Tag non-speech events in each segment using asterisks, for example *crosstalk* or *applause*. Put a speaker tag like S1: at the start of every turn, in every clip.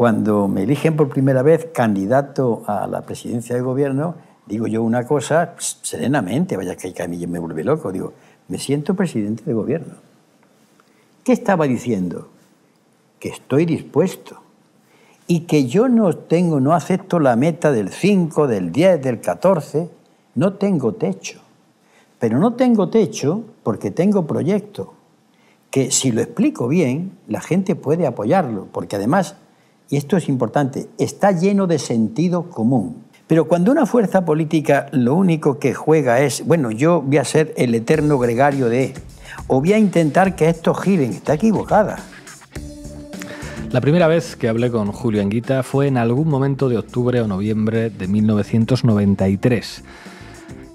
S1: cuando me eligen por primera vez candidato a la presidencia de gobierno, digo yo una cosa serenamente, vaya que a mí me vuelve loco, digo, me siento presidente de gobierno. ¿Qué estaba diciendo? Que estoy dispuesto y que yo no tengo, no acepto la meta del 5, del 10, del 14, no tengo techo. Pero no tengo techo porque tengo proyecto, que si lo explico bien, la gente puede apoyarlo, porque además y esto es importante, está lleno de sentido común. Pero cuando una fuerza política lo único que juega es, bueno, yo voy a ser el eterno gregario de, e, o voy a intentar que esto giren, está equivocada.
S2: La primera vez que hablé con Julio Anguita fue en algún momento de octubre o noviembre de 1993.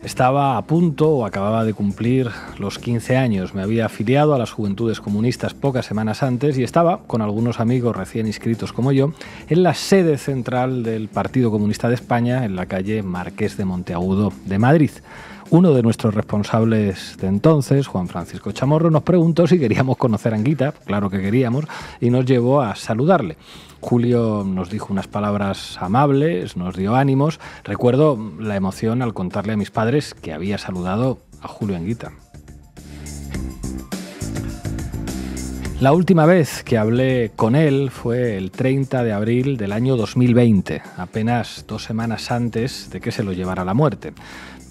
S2: Estaba a punto o acababa de cumplir los 15 años. Me había afiliado a las Juventudes Comunistas pocas semanas antes y estaba, con algunos amigos recién inscritos como yo, en la sede central del Partido Comunista de España, en la calle Marqués de Monteagudo de Madrid. Uno de nuestros responsables de entonces, Juan Francisco Chamorro, nos preguntó si queríamos conocer a Anguita, claro que queríamos, y nos llevó a saludarle. Julio nos dijo unas palabras amables, nos dio ánimos. Recuerdo la emoción al contarle a mis padres que había saludado a Julio Anguita. La última vez que hablé con él fue el 30 de abril del año 2020, apenas dos semanas antes de que se lo llevara a la muerte.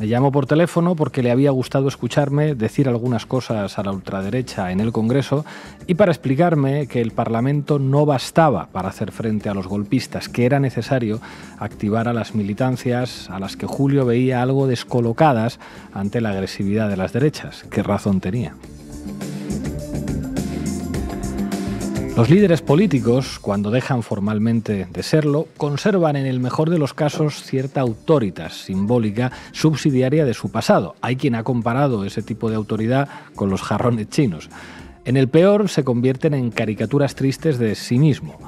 S2: Me llamó por teléfono porque le había gustado escucharme decir algunas cosas a la ultraderecha en el Congreso y para explicarme que el Parlamento no bastaba para hacer frente a los golpistas, que era necesario activar a las militancias a las que Julio veía algo descolocadas ante la agresividad de las derechas. ¿Qué razón tenía? Los líderes políticos, cuando dejan formalmente de serlo, conservan en el mejor de los casos cierta autoritas simbólica subsidiaria de su pasado. Hay quien ha comparado ese tipo de autoridad con los jarrones chinos. En el peor se convierten en caricaturas tristes de sí mismo.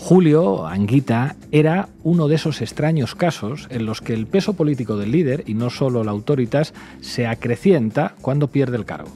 S2: Julio Anguita era uno de esos extraños casos en los que el peso político del líder, y no solo la autoritas, se acrecienta cuando pierde el cargo.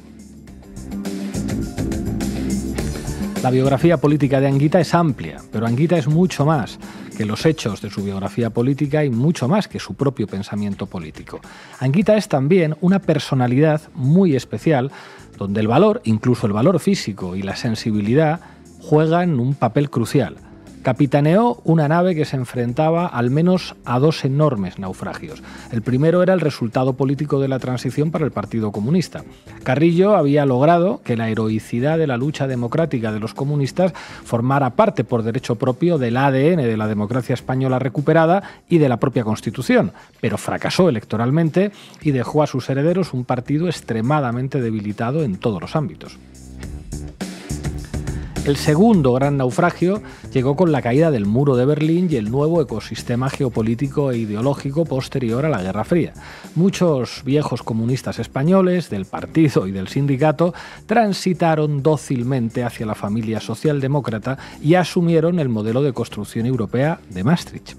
S2: La biografía política de Anguita es amplia, pero Anguita es mucho más que los hechos de su biografía política y mucho más que su propio pensamiento político. Anguita es también una personalidad muy especial donde el valor, incluso el valor físico y la sensibilidad, juegan un papel crucial. Capitaneó una nave que se enfrentaba al menos a dos enormes naufragios. El primero era el resultado político de la transición para el Partido Comunista. Carrillo había logrado que la heroicidad de la lucha democrática de los comunistas formara parte por derecho propio del ADN de la democracia española recuperada y de la propia Constitución, pero fracasó electoralmente y dejó a sus herederos un partido extremadamente debilitado en todos los ámbitos. El segundo gran naufragio llegó con la caída del muro de Berlín y el nuevo ecosistema geopolítico e ideológico posterior a la Guerra Fría. Muchos viejos comunistas españoles, del partido y del sindicato, transitaron dócilmente hacia la familia socialdemócrata y asumieron el modelo de construcción europea de Maastricht.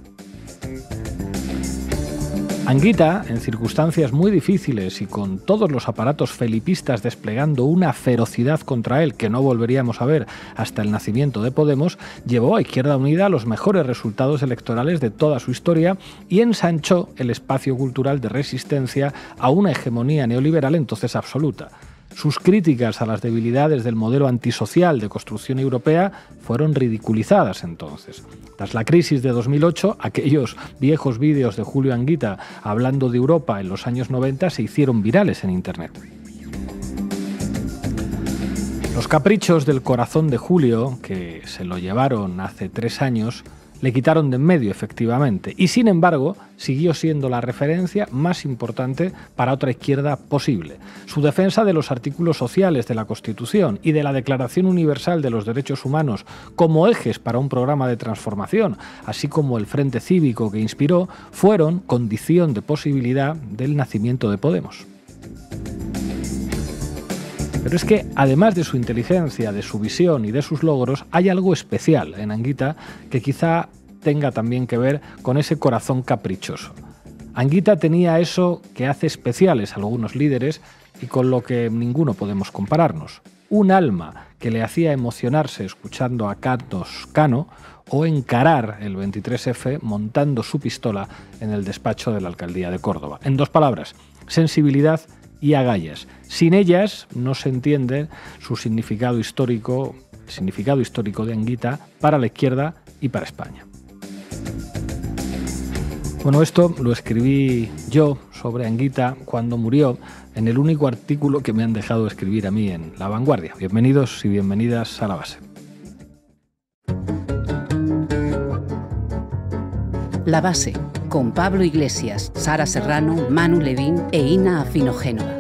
S2: Anguita, en circunstancias muy difíciles y con todos los aparatos felipistas desplegando una ferocidad contra él que no volveríamos a ver hasta el nacimiento de Podemos, llevó a Izquierda Unida los mejores resultados electorales de toda su historia y ensanchó el espacio cultural de resistencia a una hegemonía neoliberal entonces absoluta. Sus críticas a las debilidades del modelo antisocial de construcción europea fueron ridiculizadas entonces. Tras la crisis de 2008, aquellos viejos vídeos de Julio Anguita hablando de Europa en los años 90 se hicieron virales en Internet. Los caprichos del corazón de Julio, que se lo llevaron hace tres años, le quitaron de en medio, efectivamente, y sin embargo siguió siendo la referencia más importante para otra izquierda posible. Su defensa de los artículos sociales de la Constitución y de la Declaración Universal de los Derechos Humanos como ejes para un programa de transformación, así como el Frente Cívico que inspiró, fueron condición de posibilidad del nacimiento de Podemos. Pero es que, además de su inteligencia, de su visión y de sus logros, hay algo especial en Anguita que quizá tenga también que ver con ese corazón caprichoso. Anguita tenía eso que hace especiales a algunos líderes y con lo que ninguno podemos compararnos. Un alma que le hacía emocionarse escuchando a Catos Cano o encarar el 23F montando su pistola en el despacho de la alcaldía de Córdoba. En dos palabras, sensibilidad y agallas. Sin ellas no se entiende su significado histórico, significado histórico de Anguita para la izquierda y para España. Bueno, esto lo escribí yo sobre Anguita cuando murió en el único artículo que me han dejado escribir a mí en La Vanguardia. Bienvenidos y bienvenidas a la base.
S3: La base, con Pablo Iglesias, Sara Serrano, Manu Levín e Ina Afinogénova.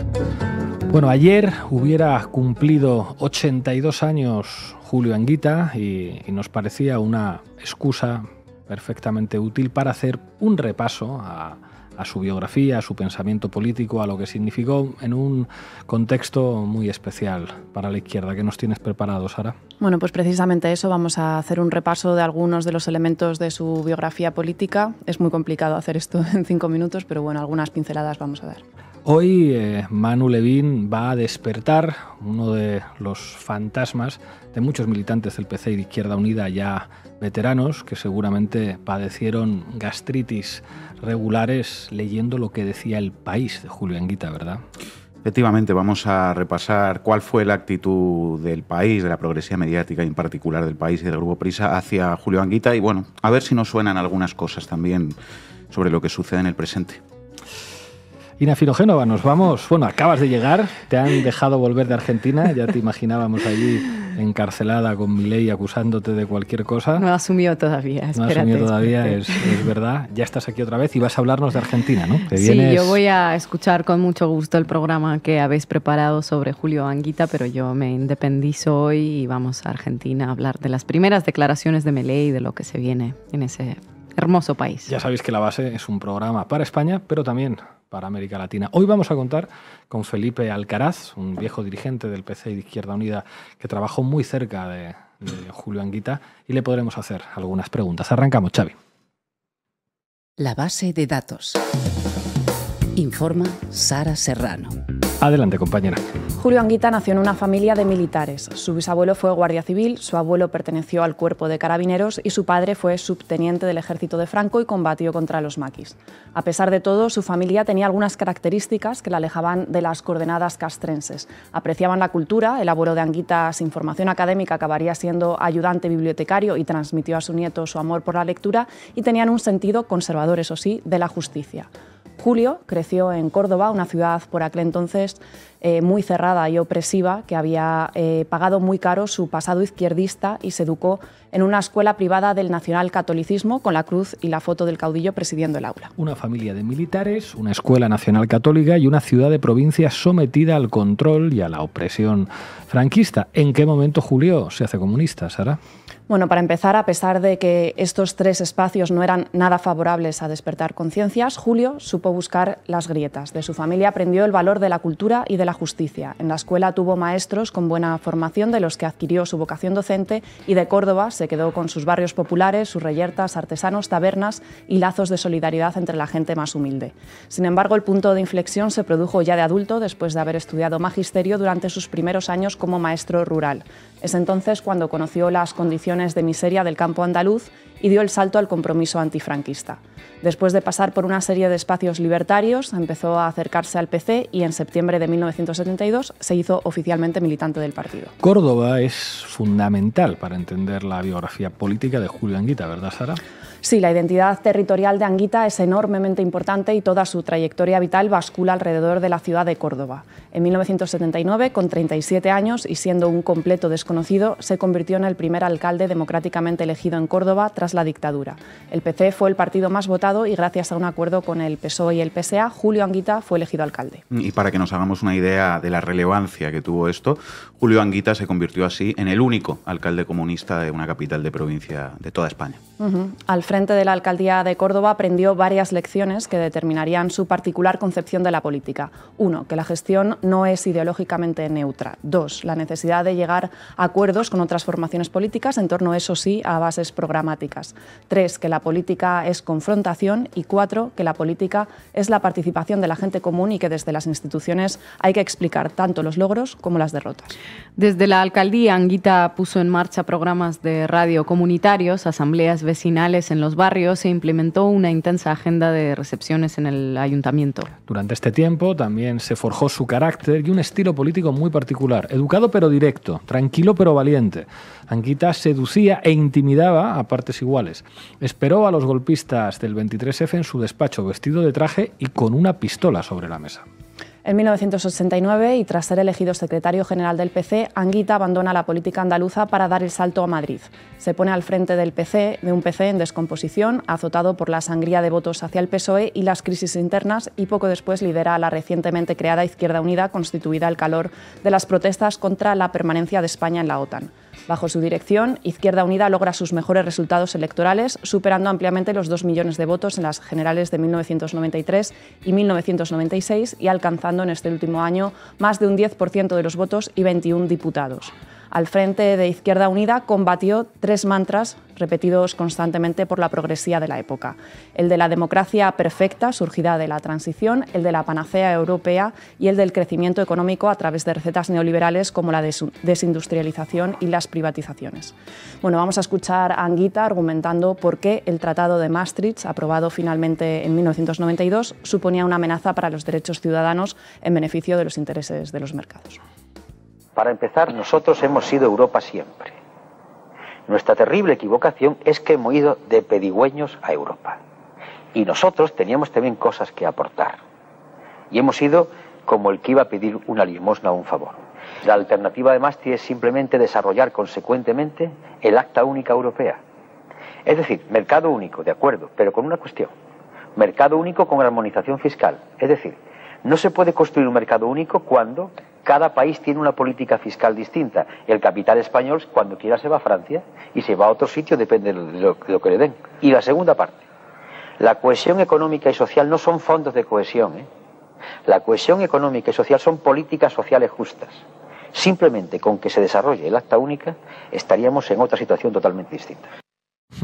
S2: Bueno, ayer hubiera cumplido 82 años Julio Anguita y nos parecía una excusa perfectamente útil para hacer un repaso a, su biografía, a su pensamiento político, a lo que significó en un contexto muy especial para la izquierda. ¿Qué nos tienes preparado, Sara?
S4: Bueno, pues precisamente eso, vamos a hacer un repaso de algunos de los elementos de su biografía política. Es muy complicado hacer esto *laughs* en cinco minutos, pero bueno, algunas pinceladas vamos a dar.
S2: Hoy eh, Manu Levin va a despertar uno de los fantasmas de muchos militantes del PC y de Izquierda Unida ya veteranos que seguramente padecieron gastritis regulares leyendo lo que decía el país de Julio Anguita, ¿verdad?
S5: Efectivamente, vamos a repasar cuál fue la actitud del país, de la progresía mediática en particular del país y del Grupo Prisa hacia Julio Anguita y bueno, a ver si nos suenan algunas cosas también sobre lo que sucede en el presente.
S2: Ina Filogénova, nos vamos. Bueno, acabas de llegar, te han dejado volver de Argentina, ya te imaginábamos allí encarcelada con mi acusándote de cualquier cosa. No asumió todavía, espérate, No asumido todavía, es, verdad. Ya estás aquí otra vez y vas a hablarnos de Argentina, ¿no? sí, yo voy
S3: a escuchar con mucho gusto el programa que habéis preparado sobre Julio Anguita, pero yo me independizo hoy y vamos a Argentina a hablar de las primeras declaraciones de Milei y de lo que se viene en ese Hermoso país. Ya
S2: sabéis que La Base es un programa para España, pero también para América Latina. Hoy vamos a contar con Felipe Alcaraz, un viejo dirigente del PC de Izquierda Unida que trabajó muy cerca de, de Julio Anguita y le podremos hacer algunas preguntas. Arrancamos, Xavi.
S4: La base de datos informa Sara Serrano.
S2: Adelante, compañera.
S4: Julio Anguita nació en una familia de militares. Su bisabuelo fue guardia civil, su abuelo perteneció al cuerpo de carabineros y su padre fue subteniente del ejército de Franco y combatió contra los maquis. A pesar de todo, su familia tenía algunas características que la alejaban de las coordenadas castrenses. Apreciaban la cultura, el abuelo de Anguita, sin formación académica, acabaría siendo ayudante bibliotecario y transmitió a su nieto su amor por la lectura y tenían un sentido conservador, eso sí, de la justicia. Julio creció en Córdoba, una ciudad por aquel entonces eh, muy cerrada y opresiva que había eh, pagado muy caro su pasado izquierdista y se educó en una escuela privada del nacional catolicismo con la cruz y la foto del caudillo presidiendo el aula. Una
S2: familia de militares, una escuela nacional católica y una ciudad de provincia sometida al control y a la opresión franquista. ¿En qué momento Julio se hace comunista, Sara?
S4: Bueno, para empezar, a pesar de que estos tres espacios no eran nada favorables a despertar conciencias, Julio supo buscar las grietas. De su familia aprendió el valor de la cultura y de justicia. En la escuela tuvo maestros con buena formación de los que adquirió su vocación docente y de Córdoba se quedó con sus barrios populares, sus reyertas, artesanos, tabernas y lazos de solidaridad entre la gente más humilde. Sin embargo, el punto de inflexión se produjo ya de adulto después de haber estudiado magisterio durante sus primeros años como maestro rural. Es entonces cuando conoció las condiciones de miseria del campo andaluz y dio el salto al compromiso antifranquista. Después de pasar por una serie de espacios libertarios, empezó a acercarse al PC y en septiembre de 1972 se hizo oficialmente militante del partido.
S2: Córdoba es fundamental para entender la biografía política de Julio Anguita, ¿verdad, Sara?
S4: Sí, la identidad territorial de Anguita es enormemente importante y toda su trayectoria vital bascula alrededor de la ciudad de Córdoba. En 1979, con 37 años y siendo un completo desconocido, se convirtió en el primer alcalde democráticamente elegido en Córdoba tras la dictadura. El PC fue el partido más votado y gracias a un acuerdo con el PSOE y el PSA, Julio Anguita fue elegido alcalde.
S5: Y para que nos hagamos una idea de la relevancia que tuvo esto, Julio Anguita se convirtió así en el único alcalde comunista de una capital de provincia de toda España
S4: frente de la Alcaldía de Córdoba aprendió varias lecciones que determinarían su particular concepción de la política. Uno, que la gestión no es ideológicamente neutra. Dos, la necesidad de llegar a acuerdos con otras formaciones políticas en torno, eso sí, a bases programáticas. Tres, que la política es confrontación. Y cuatro, que la política es la participación de la gente común y que desde las instituciones hay que explicar tanto los logros como las derrotas. Desde
S3: la Alcaldía, Anguita puso en marcha programas de radio comunitarios, asambleas vecinales en los barrios se implementó una intensa agenda de recepciones en el ayuntamiento.
S2: Durante este tiempo también se forjó su carácter y un estilo político muy particular, educado pero directo, tranquilo pero valiente. Anquita seducía e intimidaba a partes iguales. Esperó a los golpistas del 23F en su despacho vestido de traje y con una pistola sobre la mesa.
S4: En 1989 y tras ser elegido secretario general del PC, Anguita abandona la política andaluza para dar el salto a Madrid. Se pone al frente del PC, de un PC en descomposición, azotado por la sangría de votos hacia el PSOE y las crisis internas, y poco después lidera la recientemente creada Izquierda Unida, constituida al calor de las protestas contra la permanencia de España en la OTAN. Bajo su dirección, Izquierda Unida logra sus mejores resultados electorales, superando ampliamente los 2 millones de votos en las generales de 1993 y 1996 y alcanzando en este último año más de un 10% de los votos y 21 diputados al frente de Izquierda Unida, combatió tres mantras repetidos constantemente por la progresía de la época. El de la democracia perfecta, surgida de la transición, el de la panacea europea y el del crecimiento económico a través de recetas neoliberales como la desindustrialización y las privatizaciones. Bueno, vamos a escuchar a Anguita argumentando por qué el Tratado de Maastricht, aprobado finalmente en 1992, suponía una amenaza para los derechos ciudadanos en beneficio de los intereses de los mercados.
S1: Para empezar, nosotros hemos sido Europa siempre. Nuestra terrible equivocación es que hemos ido de pedigüeños a Europa. Y nosotros teníamos también cosas que aportar. Y hemos ido como el que iba a pedir una limosna o un favor. La alternativa de Masti es simplemente desarrollar consecuentemente el Acta Única Europea. Es decir, mercado único, de acuerdo, pero con una cuestión. Mercado único con armonización fiscal. Es decir, no se puede construir un mercado único cuando cada país tiene una política fiscal distinta. El capital español, cuando quiera, se va a Francia y se va a otro sitio, depende de lo, que le den. Y la segunda parte, la cohesión económica y social no son fondos de cohesión. ¿eh? La cohesión económica y social son políticas sociales justas. Simplemente con que se desarrolle el acta única estaríamos en otra situación totalmente distinta.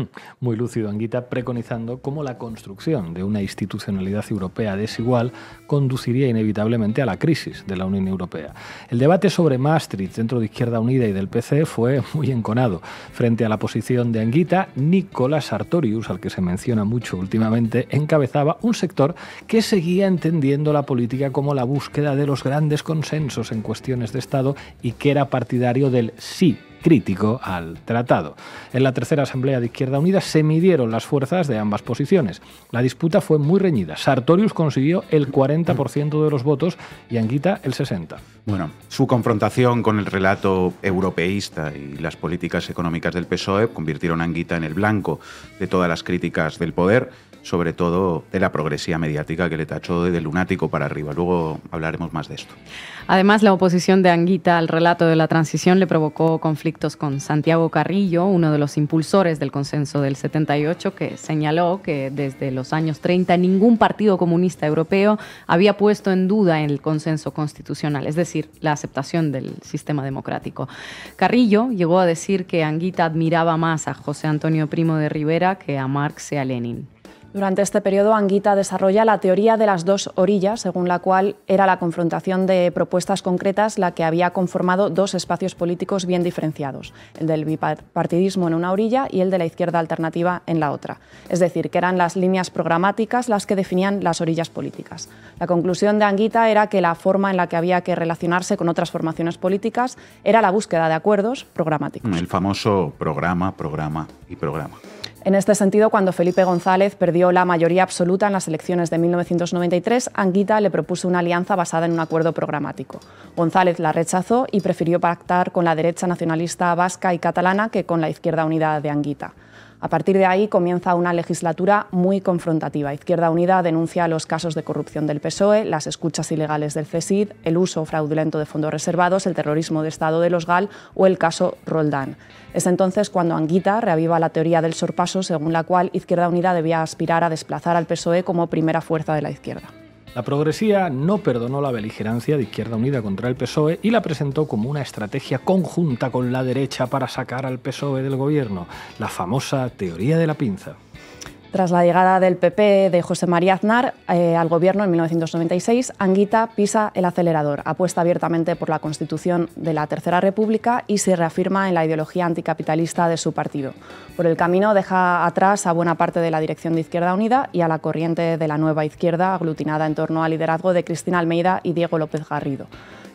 S2: *laughs* muy lúcido Anguita, preconizando cómo la construcción de una institucionalidad europea desigual conduciría inevitablemente a la crisis de la Unión Europea. El debate sobre Maastricht dentro de Izquierda Unida y del PC fue muy enconado. Frente a la posición de Anguita, Nicolás Sartorius, al que se menciona mucho últimamente, encabezaba un sector que seguía entendiendo la política como la búsqueda de los grandes consensos en cuestiones de Estado y que era partidario del sí crítico al tratado. En la tercera Asamblea de Izquierda Unida se midieron las fuerzas de ambas posiciones. La disputa fue muy reñida. Sartorius consiguió el 40% de los votos y Anguita el 60%.
S5: Bueno, su confrontación con el relato europeísta y las políticas económicas del PSOE convirtieron a Anguita en el blanco de todas las críticas del poder, sobre todo de la progresía mediática que le tachó de lunático para arriba. Luego hablaremos más de esto.
S3: Además, la oposición de Anguita al relato de la transición le provocó conflictos con Santiago Carrillo, uno de los impulsores del consenso del 78, que señaló que desde los años 30 ningún partido comunista europeo había puesto en duda el consenso constitucional, es decir, la aceptación del sistema democrático. Carrillo llegó a decir que Anguita admiraba más a José Antonio Primo de Rivera que a Marx y a Lenin.
S4: Durante este periodo, Anguita desarrolla la teoría de las dos orillas, según la cual era la confrontación de propuestas concretas la que había conformado dos espacios políticos bien diferenciados, el del bipartidismo en una orilla y el de la izquierda alternativa en la otra. Es decir, que eran las líneas programáticas las que definían las orillas políticas. La conclusión de Anguita era que la forma en la que había que relacionarse con otras formaciones políticas era la búsqueda de acuerdos programáticos.
S5: El famoso programa, programa y programa.
S4: En este sentido, cuando Felipe González perdió la mayoría absoluta en las elecciones de 1993, Anguita le propuso una alianza basada en un acuerdo programático. González la rechazó y prefirió pactar con la derecha nacionalista vasca y catalana que con la Izquierda Unida de Anguita. A partir de ahí comienza una legislatura muy confrontativa. Izquierda Unida denuncia los casos de corrupción del PSOE, las escuchas ilegales del CESID, el uso fraudulento de fondos reservados, el terrorismo de Estado de los GAL o el caso Roldán. Es entonces cuando Anguita reaviva la teoría del sorpaso según la cual Izquierda Unida debía aspirar a desplazar al PSOE como primera fuerza de la izquierda.
S2: La progresía no perdonó la beligerancia de Izquierda Unida contra el PSOE y la presentó como una estrategia conjunta con la derecha para sacar al PSOE del gobierno, la famosa teoría de la pinza.
S4: Tras la llegada del PP de José María Aznar eh, al gobierno en 1996, Anguita pisa el acelerador, apuesta abiertamente por la constitución de la Tercera República y se reafirma en la ideología anticapitalista de su partido. Por el camino deja atrás a buena parte de la dirección de Izquierda Unida y a la corriente de la nueva izquierda aglutinada en torno al liderazgo de Cristina Almeida y Diego López Garrido.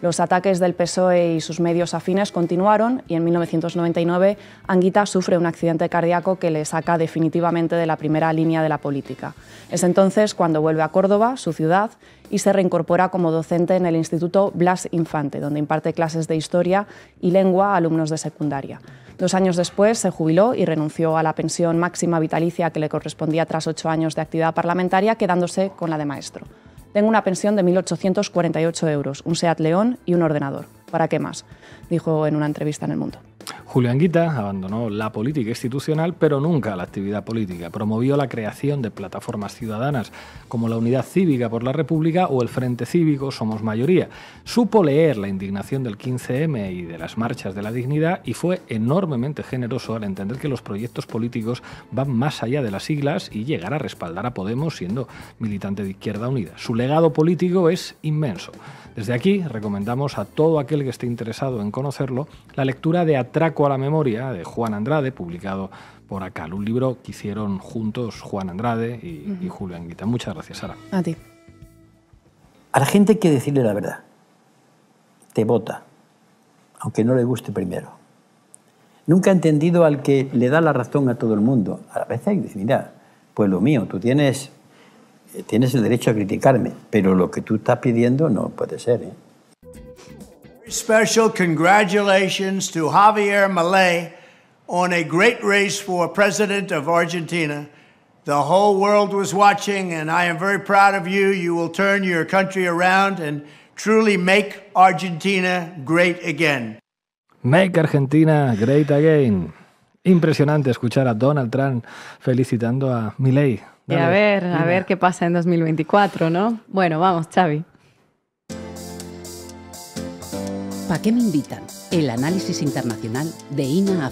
S4: Los ataques del PSOE y sus medios afines continuaron y en 1999 Anguita sufre un accidente cardíaco que le saca definitivamente de la primera línea de la política. Es entonces cuando vuelve a Córdoba, su ciudad, y se reincorpora como docente en el Instituto Blas Infante, donde imparte clases de historia y lengua a alumnos de secundaria. Dos años después se jubiló y renunció a la pensión máxima vitalicia que le correspondía tras ocho años de actividad parlamentaria, quedándose con la de maestro. Tengo una pensión de 1.848 euros, un SEAT León y un ordenador. ¿para qué más? Dijo en una entrevista en El Mundo.
S2: Julián Guita abandonó la política institucional, pero nunca la actividad política. Promovió la creación de plataformas ciudadanas como la Unidad Cívica por la República o el Frente Cívico Somos Mayoría. Supo leer la indignación del 15M y de las marchas de la dignidad y fue enormemente generoso al entender que los proyectos políticos van más allá de las siglas y llegar a respaldar a Podemos siendo militante de Izquierda Unida. Su legado político es inmenso. Desde aquí recomendamos a todo aquel que esté interesado en conocerlo la lectura de Atraco a la Memoria de Juan Andrade, publicado por Acal, un libro que hicieron juntos Juan Andrade y, Julio Anguita. Muchas gracias, Sara. A ti. A la gente hay que decirle la verdad. Te vota, aunque no le guste
S1: primero. Nunca he entendido al que le da la razón a todo el mundo. A la vez hay mira, Pues lo mío, tú tienes eh, tienes el derecho a criticarme, pero lo que tú estás pidiendo no puede ser. ¿eh? Special congratulations
S6: to Javier Malay on a great race for president of Argentina. The whole world was watching, and I am very proud of you. You will turn your country around and truly make Argentina great again.
S2: Make Argentina great again. Impresionante escuchar a Donald Trump felicitando a Milei a ver, a ver
S3: qué pasa en 2024, ¿no? Bueno, vamos, Xavi. ¿Para qué me invitan? El análisis internacional de Ina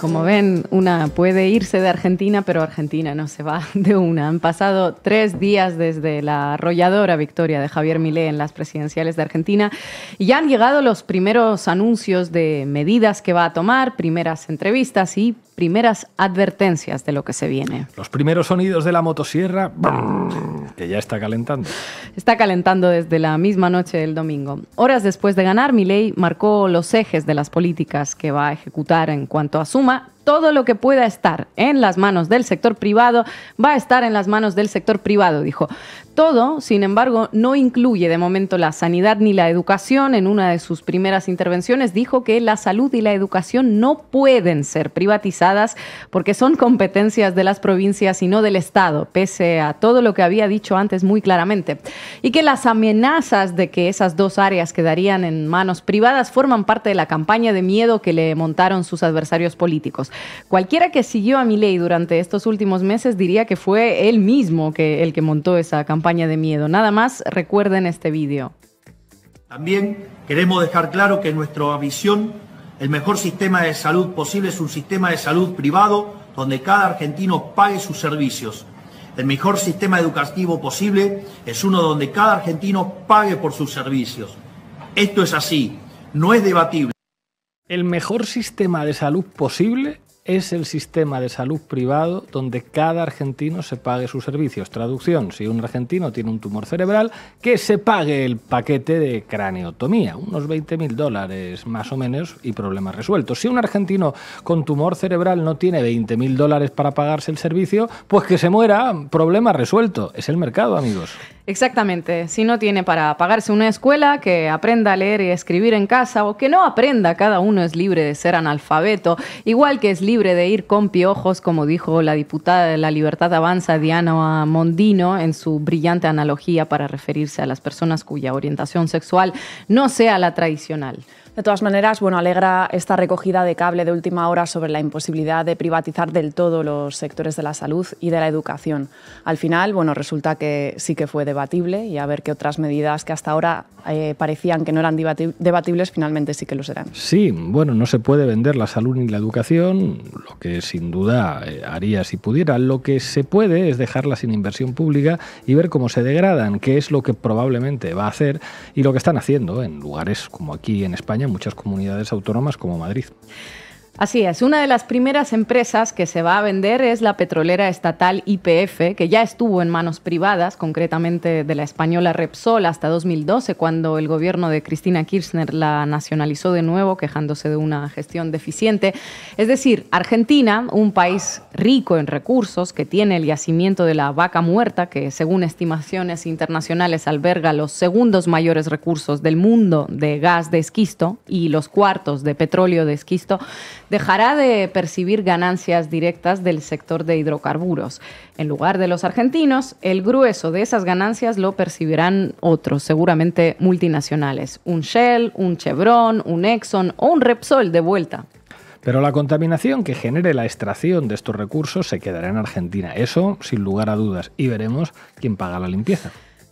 S3: Como ven, una puede irse de Argentina, pero Argentina no se va *laughs* de una. Han pasado tres días desde la arrolladora victoria de Javier Milei en las presidenciales de Argentina y ya han llegado los primeros anuncios de medidas que va a tomar, primeras entrevistas y primeras advertencias de lo que se viene.
S2: Los primeros sonidos de la motosierra, que ya está calentando.
S3: Está calentando desde la misma noche del domingo. Horas después de ganar, Milei marcó los ejes de las políticas que va a ejecutar en cuanto a suma todo lo que pueda estar en las manos del sector privado va a estar en las manos del sector privado, dijo. Todo, sin embargo, no incluye de momento la sanidad ni la educación. En una de sus primeras intervenciones dijo que la salud y la educación no pueden ser privatizadas porque son competencias de las provincias y no del Estado, pese a todo lo que había dicho antes muy claramente. Y que las amenazas de que esas dos áreas quedarían en manos privadas forman parte de la campaña de miedo que le montaron sus adversarios políticos. Cualquiera que siguió a Milei durante estos últimos meses diría que fue él mismo que, el que montó esa campaña de miedo. Nada más recuerden este vídeo.
S6: También queremos dejar claro que nuestra visión, el mejor sistema de salud posible es un sistema de salud privado donde cada argentino pague sus servicios. El mejor sistema educativo posible es uno donde cada argentino pague por sus servicios. Esto es así, no es debatible.
S2: El mejor sistema de salud posible es el sistema de salud privado donde cada argentino se pague sus servicios. Traducción, si un argentino tiene un tumor cerebral, que se pague el paquete de craneotomía, unos 20 mil dólares más o menos y problema resuelto. Si un argentino con tumor cerebral no tiene 20 mil dólares para pagarse el servicio, pues que se muera, problema resuelto. Es el mercado, amigos.
S3: Exactamente, si no tiene para pagarse una escuela, que aprenda a leer y escribir en casa o que no aprenda, cada uno es libre de ser analfabeto, igual que es libre libre de ir con piojos, como dijo la diputada de la Libertad Avanza, Diana Mondino, en su brillante analogía para referirse
S4: a las personas cuya orientación sexual no sea la tradicional. De todas maneras, bueno, alegra esta recogida de cable de última hora sobre la imposibilidad de privatizar del todo los sectores de la salud y de la educación. Al final, bueno, resulta que sí que fue debatible y a ver qué otras medidas que hasta ahora eh, parecían que no eran debatibles finalmente sí que lo serán.
S2: Sí, bueno, no se puede vender la salud ni la educación, lo que sin duda eh, haría si pudiera. Lo que se puede es dejarla sin inversión pública y ver cómo se degradan, qué es lo que probablemente va a hacer y lo que están haciendo en lugares como aquí en España en muchas comunidades autónomas como Madrid.
S3: Así es, una de las primeras empresas que se va a vender es la petrolera estatal IPF, que ya estuvo en manos privadas, concretamente de la española Repsol hasta 2012, cuando el gobierno de Cristina Kirchner la nacionalizó de nuevo, quejándose de una gestión deficiente. Es decir, Argentina, un país rico en recursos, que tiene el yacimiento de la vaca muerta, que según estimaciones internacionales alberga los segundos mayores recursos del mundo de gas de esquisto y los cuartos de petróleo de esquisto, dejará de percibir ganancias directas del sector de hidrocarburos. En lugar de los argentinos, el grueso de esas ganancias lo percibirán otros, seguramente multinacionales, un Shell, un Chevron, un Exxon o un Repsol de vuelta.
S2: Pero la contaminación que genere la extracción de estos recursos se quedará en Argentina, eso sin lugar a dudas, y veremos quién paga la limpieza.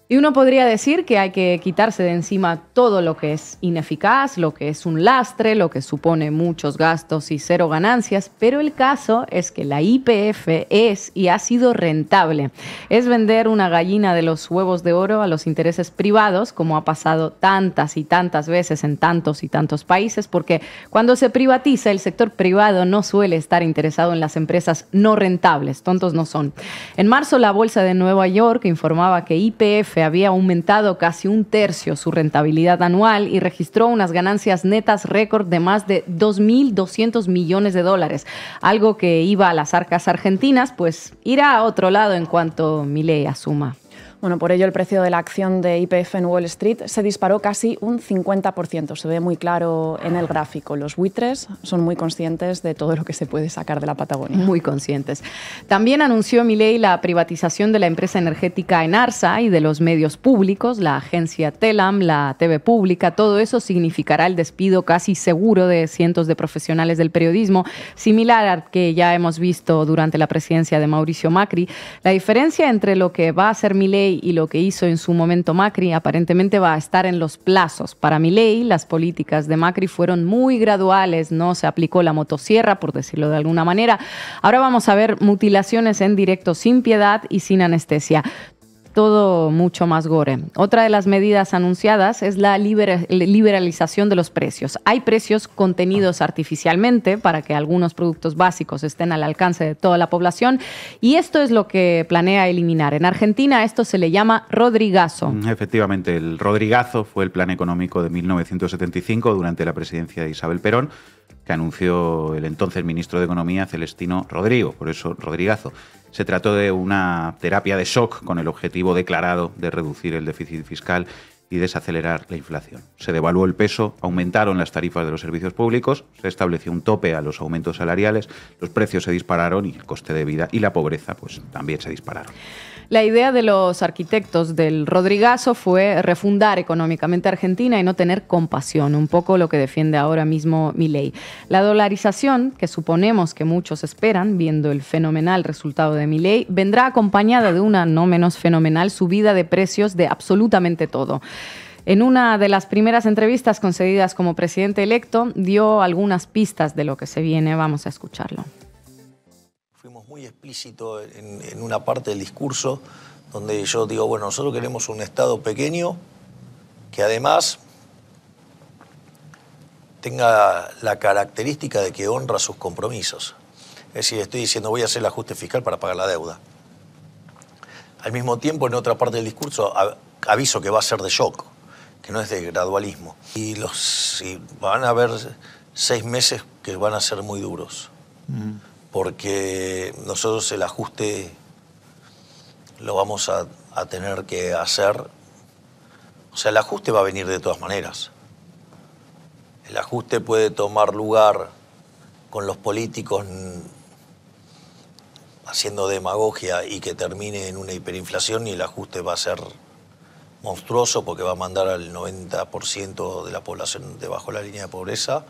S3: Y uno podría decir que hay que quitarse de encima todo lo que es ineficaz, lo que es un lastre, lo que supone muchos gastos y cero ganancias, pero el caso es que la IPF es y ha sido rentable. Es vender una gallina de los huevos de oro a los intereses privados, como ha pasado tantas y tantas veces en tantos y tantos países, porque cuando se privatiza el sector privado no suele estar interesado en las empresas no rentables, tontos no son. En marzo la Bolsa de Nueva York informaba que IPF había aumentado casi un tercio su rentabilidad anual y registró unas ganancias netas récord de más de 2.200 millones de dólares, algo que iba a las arcas argentinas,
S4: pues irá a otro lado en cuanto Milei asuma bueno, por ello el precio de la acción de IPF en Wall Street se disparó casi un 50%. Se ve muy claro en el gráfico. Los buitres son muy conscientes de todo lo que se puede sacar de la Patagonia. Muy conscientes.
S3: También anunció Milei la privatización de la empresa energética Enarsa y de los medios públicos, la agencia Telam, la TV pública. Todo eso significará el despido casi seguro de cientos de profesionales del periodismo, similar al que ya hemos visto durante la presidencia de Mauricio Macri. La diferencia entre lo que va a hacer Milei y lo que hizo en su momento Macri aparentemente va a estar en los plazos. Para mi ley, las políticas de Macri fueron muy graduales, no se aplicó la motosierra, por decirlo de alguna manera. Ahora vamos a ver mutilaciones en directo sin piedad y sin anestesia todo mucho más gore. Otra de las medidas anunciadas es la liberalización de los precios. Hay precios contenidos artificialmente para que algunos productos básicos estén al alcance de toda la población y esto es lo que planea eliminar. En Argentina esto se le llama Rodrigazo.
S5: Mm, efectivamente, el Rodrigazo fue el plan económico de 1975 durante la presidencia de Isabel Perón que anunció el entonces ministro de Economía, Celestino Rodrigo, por eso Rodrigazo. Se trató de una terapia de shock con el objetivo declarado de reducir el déficit fiscal y desacelerar la inflación. Se devaluó el peso, aumentaron las tarifas de los servicios públicos, se estableció un tope a los aumentos salariales, los precios se dispararon y el coste de vida y la pobreza pues también se dispararon.
S3: La idea de los arquitectos del Rodrigazo fue refundar económicamente Argentina y no tener compasión, un poco lo que defiende ahora mismo Milei. La dolarización, que suponemos que muchos esperan, viendo el fenomenal resultado de Milei, vendrá acompañada de una no menos fenomenal subida de precios de absolutamente todo. En una de las primeras entrevistas concedidas como presidente electo, dio algunas pistas de lo que se viene. Vamos a escucharlo
S6: muy explícito en, una parte del discurso donde yo digo, bueno, nosotros queremos un Estado pequeño que además tenga la característica de que honra sus compromisos. Es decir, estoy diciendo voy a hacer el ajuste fiscal para pagar la deuda. Al mismo tiempo, en otra parte del discurso, aviso que va a ser de shock, que no es de gradualismo. Y, los, van a haber seis meses que van a ser muy duros. Mm porque nosotros el ajuste lo vamos a, tener que hacer. O sea, el ajuste va a venir de todas maneras. El ajuste puede tomar lugar con los políticos haciendo demagogia y que termine en una hiperinflación y el ajuste va a ser monstruoso porque va a mandar al 90% de la población debajo de la línea de pobreza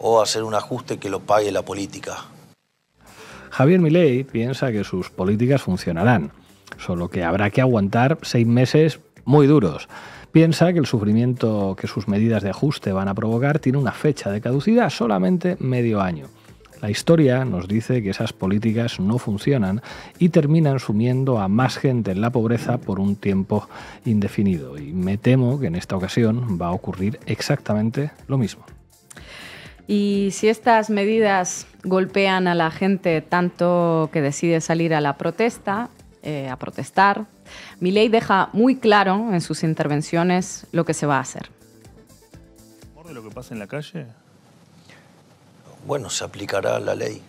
S6: o hacer un ajuste que lo pague la política.
S2: Javier Milei piensa que sus políticas funcionarán, solo que habrá que aguantar seis meses muy duros. Piensa que el sufrimiento que sus medidas de ajuste van a provocar tiene una fecha de caducidad, solamente medio año. La historia nos dice que esas políticas no funcionan y terminan sumiendo a más gente en la pobreza por un tiempo indefinido. Y me temo que en esta ocasión va a ocurrir exactamente lo mismo.
S3: Y si estas medidas golpean a la gente tanto que decide salir a la protesta, eh, a protestar, mi ley deja muy claro en sus intervenciones lo que se va a hacer.
S6: de lo que pasa en la calle? Bueno, se aplicará la ley.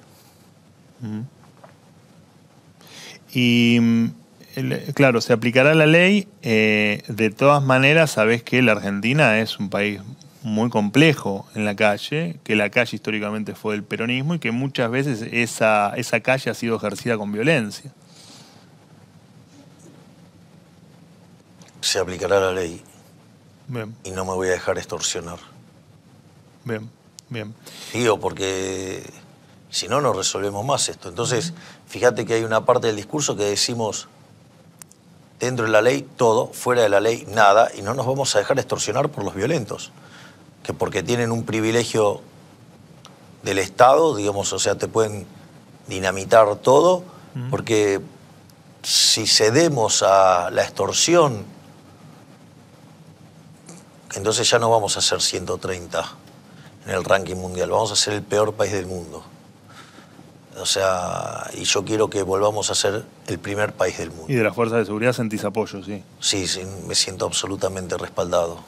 S6: Y mm, claro, se aplicará la ley. Eh, de todas maneras, sabes que la Argentina es un país muy complejo en la calle, que la calle históricamente fue del peronismo y que muchas veces esa, esa calle ha sido ejercida con violencia. Se aplicará la ley. Y no me voy a dejar extorsionar. Bien, bien. Digo, porque si no, no resolvemos más esto. Entonces, fíjate que hay una parte del discurso que decimos, dentro de la ley todo, fuera de la ley nada, y no nos vamos a dejar extorsionar por los violentos que porque tienen un privilegio del Estado, digamos, o sea, te pueden dinamitar todo, porque si cedemos a la extorsión, entonces ya no vamos a ser 130 en el ranking mundial, vamos a ser el peor país del mundo. O sea, y yo quiero que volvamos a ser el primer país del mundo. Y de las fuerzas de seguridad sentís apoyo, sí. Sí, sí me siento absolutamente respaldado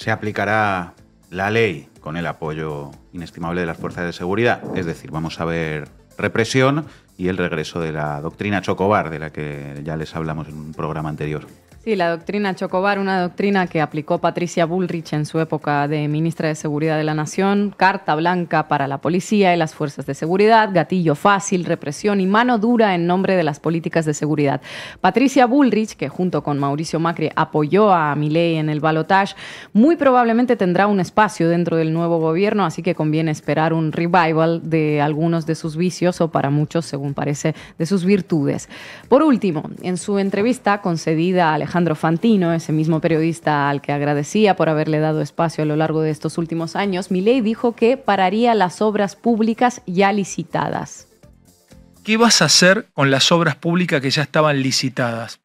S5: se aplicará la ley con el apoyo inestimable de las fuerzas de seguridad. Es decir, vamos a ver represión y el regreso de la doctrina Chocobar, de la que ya les hablamos en un programa anterior.
S3: Sí, la doctrina Chocobar, una doctrina que aplicó Patricia Bullrich en su época de ministra de Seguridad de la Nación, carta blanca para la policía y las fuerzas de seguridad, gatillo fácil, represión y mano dura en nombre de las políticas de seguridad. Patricia Bullrich, que junto con Mauricio Macri apoyó a Milei en el balotage, muy probablemente tendrá un espacio dentro del nuevo gobierno, así que conviene esperar un revival de algunos de sus vicios o para muchos, según parece, de sus virtudes. Por último, en su entrevista concedida a Alejandro Fantino, ese mismo periodista al que agradecía por haberle dado espacio a lo largo de estos últimos años, Milei dijo que pararía las obras públicas ya licitadas.
S2: ¿Qué vas a hacer con las obras públicas que ya estaban licitadas?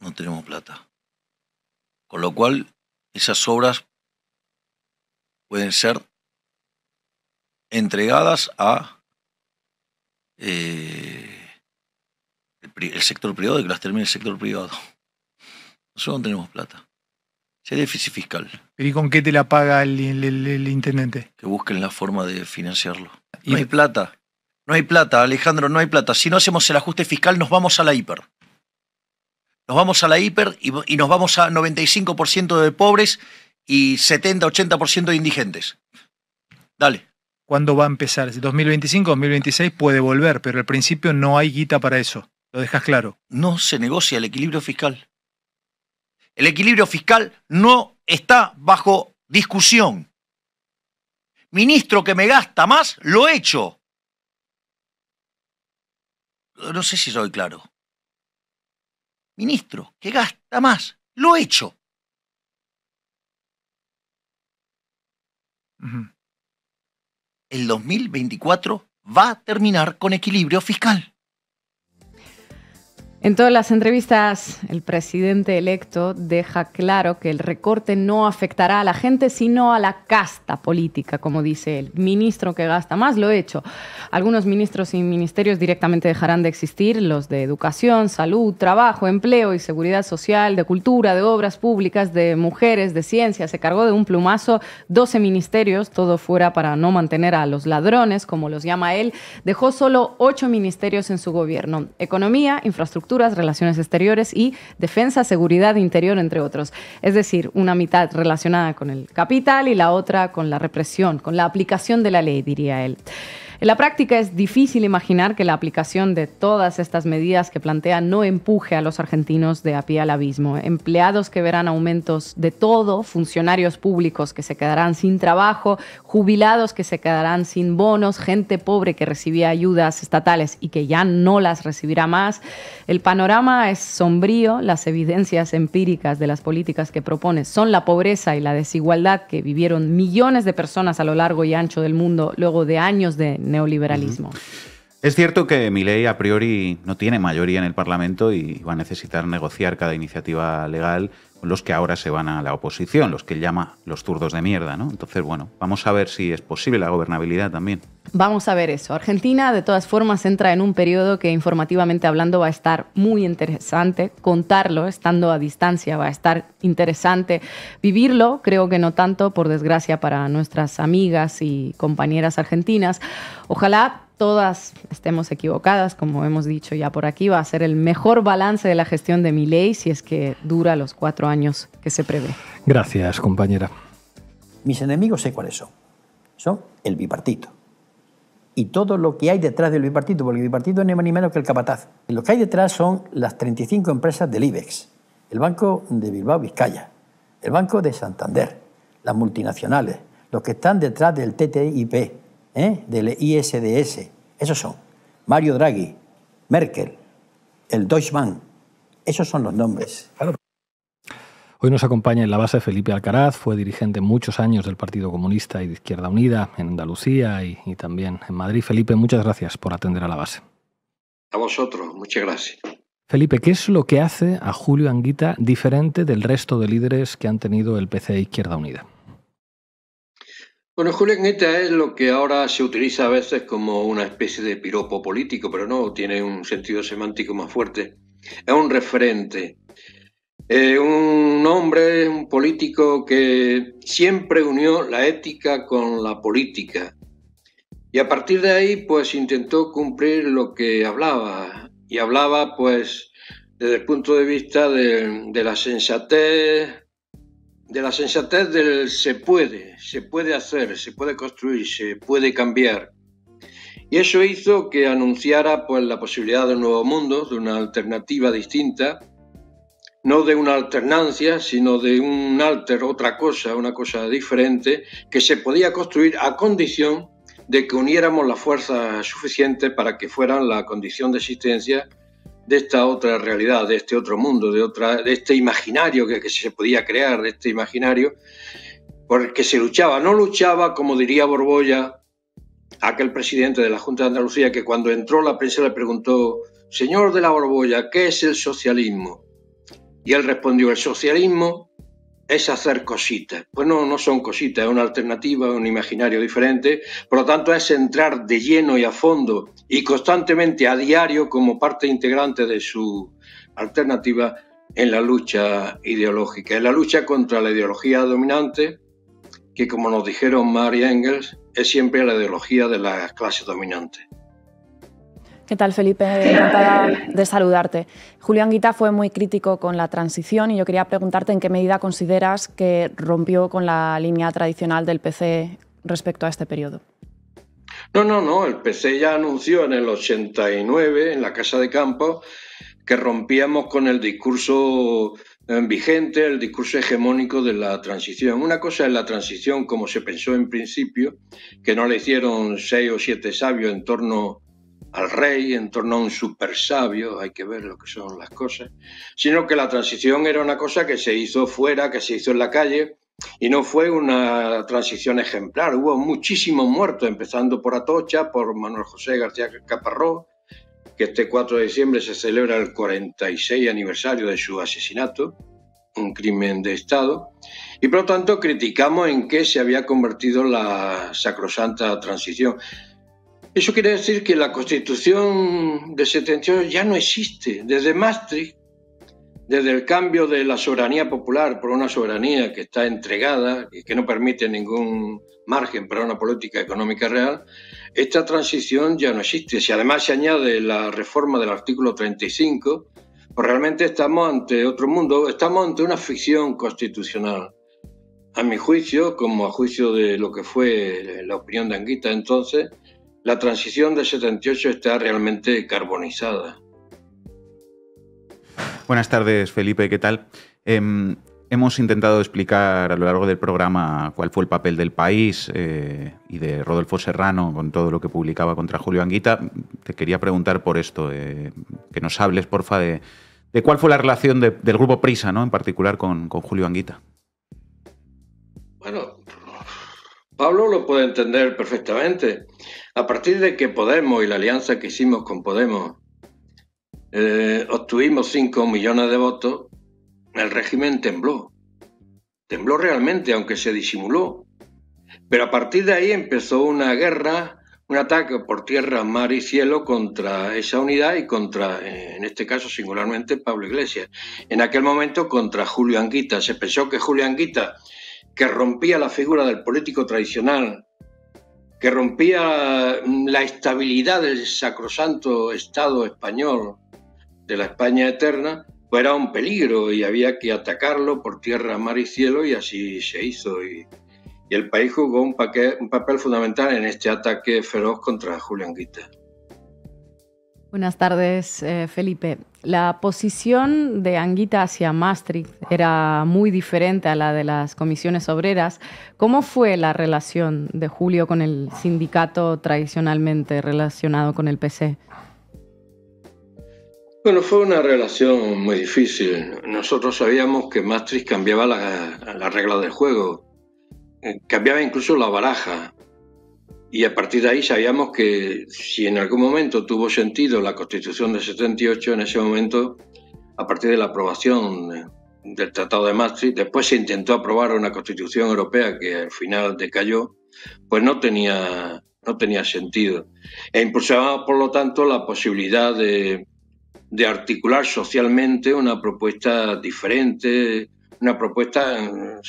S6: No tenemos plata. Con lo cual, esas obras pueden ser entregadas a eh, el sector privado y que las termine el sector privado. Nosotros no tenemos plata. Si déficit fiscal.
S2: ¿Y con qué te la paga el, intendente?
S6: Que busquen la forma de financiarlo. no hay plata. No hay plata, Alejandro, no hay plata. Si no hacemos el ajuste fiscal, nos vamos a la hiper. Nos vamos a la hiper y, y nos vamos a 95% de pobres y 70, 80% de indigentes. Dale. ¿Cuándo
S2: va a empezar? 2025,
S6: 2026 puede volver, pero al principio no hay guita para eso. Lo dejas claro. No se negocia el equilibrio fiscal. El equilibrio fiscal no está bajo discusión. Ministro que me gasta más, lo he hecho. No sé si soy claro. Ministro que gasta más, lo he hecho. El 2024 va a terminar con equilibrio fiscal.
S3: En todas las entrevistas, el presidente electo deja claro que el recorte no afectará a la gente, sino a la casta política, como dice el ministro que gasta más, lo he hecho. Algunos ministros y ministerios directamente dejarán de existir, los de educación, salud, trabajo, empleo y seguridad social, de cultura, de obras públicas, de mujeres, de ciencia. Se cargó de un plumazo 12 ministerios, todo fuera para no mantener a los ladrones, como los llama él. Dejó solo 8 ministerios en su gobierno. Economía, infraestructura, relaciones exteriores y defensa, seguridad, interior, entre otros. Es decir, una mitad relacionada con el capital y la otra con la represión, con la aplicación de la ley, diría él. En la práctica es difícil imaginar que la aplicación de todas estas medidas que plantea no empuje a los argentinos de a pie al abismo. Empleados que verán aumentos de todo, funcionarios públicos que se quedarán sin trabajo, jubilados que se quedarán sin bonos, gente pobre que recibía ayudas estatales y que ya no las recibirá más. El panorama es sombrío, las evidencias empíricas de las políticas que propone son la pobreza y la desigualdad que vivieron millones de personas a lo largo y ancho del mundo luego de años de neoliberalismo.
S5: Es cierto que mi ley, a priori no tiene mayoría en el Parlamento y va a necesitar negociar cada iniciativa legal los que ahora se van a la oposición, los que él llama los zurdos de mierda, ¿no? Entonces, bueno, vamos a ver si es posible la gobernabilidad también.
S3: Vamos a ver eso. Argentina, de todas formas, entra en un periodo que informativamente hablando va a estar muy interesante. Contarlo, estando a distancia, va a estar interesante. Vivirlo, creo que no tanto, por desgracia, para nuestras amigas y compañeras argentinas. Ojalá todas estemos equivocadas, como hemos dicho ya por aquí, va a ser el mejor balance de la gestión de mi ley si es que dura los cuatro años que se prevé.
S2: Gracias, compañera. Mis
S3: enemigos sé cuáles son.
S2: Son el bipartito. Y
S3: todo
S1: lo que hay detrás del bipartito, porque el bipartito no es ni menos que el capataz. Lo que hay detrás son las 35 empresas del IBEX, el Banco de Bilbao Vizcaya, el Banco de Santander, las multinacionales, los que están detrás del TTIP, ¿eh? del ISDS. Esos son Mario Draghi, Merkel, el Deutsche Bank. Esos son los nombres.
S2: Hoy nos acompaña en la base Felipe Alcaraz, fue dirigente muchos años del Partido Comunista y de Izquierda Unida en Andalucía y, también en Madrid. Felipe, muchas gracias por atender a la base.
S7: A vosotros, muchas gracias.
S2: Felipe, ¿qué es lo que hace a Julio Anguita diferente del resto de líderes que han tenido el PC e Izquierda Unida?
S7: Bueno, Julio Anguita es lo que ahora se utiliza a veces como una especie de piropo político, pero no, tiene un sentido semántico más fuerte. Es un referente, eh, un hombre, un político que siempre unió la ética con la política. Y a partir de ahí, pues intentó cumplir lo que hablaba. Y hablaba, pues, desde el punto de vista de, de la sensatez, de la sensatez del se puede, se puede hacer, se puede construir, se puede cambiar. Y eso hizo que anunciara pues, la posibilidad de un nuevo mundo, de una alternativa distinta, no de una alternancia, sino de un alter, otra cosa, una cosa diferente, que se podía construir a condición de que uniéramos la fuerza suficiente para que fueran la condición de existencia de esta otra realidad, de este otro mundo, de, otra, de este imaginario que, se podía crear, de este imaginario porque se luchaba. No luchaba, como diría Borbolla, aquel presidente de la Junta de Andalucía, que cuando entró la prensa le preguntó, señor de la Borbolla, ¿qué es el socialismo? Y él respondió, el socialismo es hacer cositas. Pues no, no son cositas, es una alternativa, un imaginario diferente. Por lo tanto, es entrar de lleno y a fondo y constantemente a diario como parte integrante de su alternativa en la lucha ideológica, en la lucha contra la ideología dominante, que como nos dijeron y Engels, es siempre la ideología de las clases dominantes.
S4: ¿Qué tal, Felipe? Encantada de saludarte. Julián Guita fue muy crítico con la transición y yo quería preguntarte en qué medida consideras que rompió con la línea tradicional del PC respecto a este periodo.
S7: No, no, no. El PC ya anunció en el 89, en la Casa de Campos, que rompíamos con el discurso eh, vigente, el discurso hegemónico de la transición. Una cosa es la transición como se pensó en principio, que no le hicieron seis o siete sabios en torno a al rey en torno a un super sabio, hay que ver lo que son las cosas, sino que la transición era una cosa que se hizo fuera, que se hizo en la calle, y no fue una transición ejemplar. Hubo muchísimos muertos, empezando por Atocha, por Manuel José García Caparró, que este 4 de diciembre se celebra el 46 aniversario de su asesinato, un crimen de Estado, y por lo tanto criticamos en qué se había convertido la sacrosanta transición. Eso quiere decir que la constitución de 78 ya no existe. Desde Maastricht, desde el cambio de la soberanía popular por una soberanía que está entregada y que no permite ningún margen para una política económica real, esta transición ya no existe. Si además se añade la reforma del artículo 35, pues realmente estamos ante otro mundo, estamos ante una ficción constitucional. A mi juicio, como a juicio de lo que fue la opinión de Anguita entonces, la transición del 78 está realmente carbonizada.
S5: Buenas tardes, Felipe, ¿qué tal? Em, hemos intentado explicar a lo largo del programa cuál fue el papel del país eh, y de Rodolfo Serrano con todo lo que publicaba contra Julio Anguita. Te quería preguntar por esto, eh, que nos hables, porfa, de, de cuál fue la relación del grupo Prisa, ¿no? en particular con, con Julio Anguita.
S7: Bueno, Pablo lo puede entender perfectamente. A partir de que Podemos y la alianza que hicimos con Podemos eh, obtuvimos 5 millones de votos, el régimen tembló. Tembló realmente, aunque se disimuló. Pero a partir de ahí empezó una guerra, un ataque por tierra, mar y cielo contra esa unidad y contra, eh, en este caso singularmente, Pablo Iglesias. En aquel momento contra Julio Anguita. Se pensó que Julio Anguita que rompía la figura del político tradicional, que rompía mm, la estabilidad del sacrosanto Estado español, de la España eterna, fuera pues era un peligro y había que atacarlo por tierra, mar y cielo y así se hizo. Y, el país jugó un, papel fundamental en este ataque feroz contra Julián Guita.
S3: Buenas tardes, eh, Felipe. La posición de Anguita hacia Maastricht era muy diferente a la de las comisiones obreras. ¿Cómo fue la relación de Julio con el sindicato tradicionalmente relacionado con el PC?
S7: Bueno, fue una relación muy difícil. Nosotros sabíamos que Maastricht cambiaba la, la regla del juego, eh, cambiaba incluso la baraja. Y a partir de ahí sabíamos que si en algún momento tuvo sentido la Constitución de 78, en ese momento, a partir de la aprobación eh, del Tratado de Maastricht, después se intentó aprobar una Constitución europea que al final decayó, pues no tenía, no tenía sentido. E impulsaba, por lo tanto, la posibilidad de, de articular socialmente una propuesta diferente, una propuesta eh,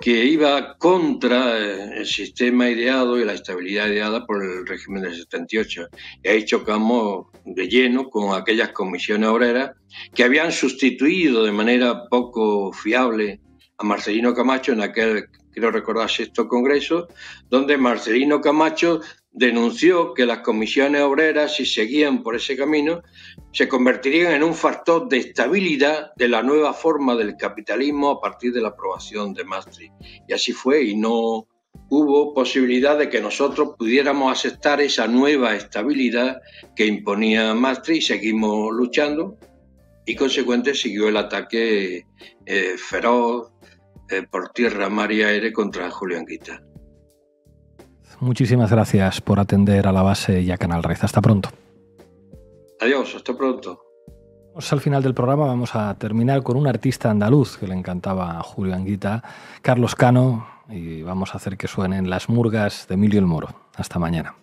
S7: que iba contra eh, el sistema ideado y la estabilidad ideada por el régimen del 78. Y ahí chocamos de lleno con aquellas comisiones obreras que habían sustituido de manera poco fiable a Marcelino Camacho en aquel, quiero recordar, sexto congreso, donde Marcelino Camacho denunció que las comisiones obreras, si seguían por ese camino, se convertirían en un factor de estabilidad de la nueva forma del capitalismo a partir de la aprobación de Maastricht. Y así fue, y no hubo posibilidad de que nosotros pudiéramos aceptar esa nueva estabilidad que imponía Maastricht y seguimos luchando. Y consecuente siguió el ataque eh, feroz eh, por tierra, mar y aire contra Julián Guita.
S2: Muchísimas gracias por atender a la base y a Canal Red. Hasta pronto.
S7: Adiós, hasta pronto.
S2: Al final del programa vamos a terminar con un artista andaluz que le encantaba a Julio Anguita, Carlos Cano, y vamos a hacer que suenen las murgas de Emilio el Moro. Hasta mañana.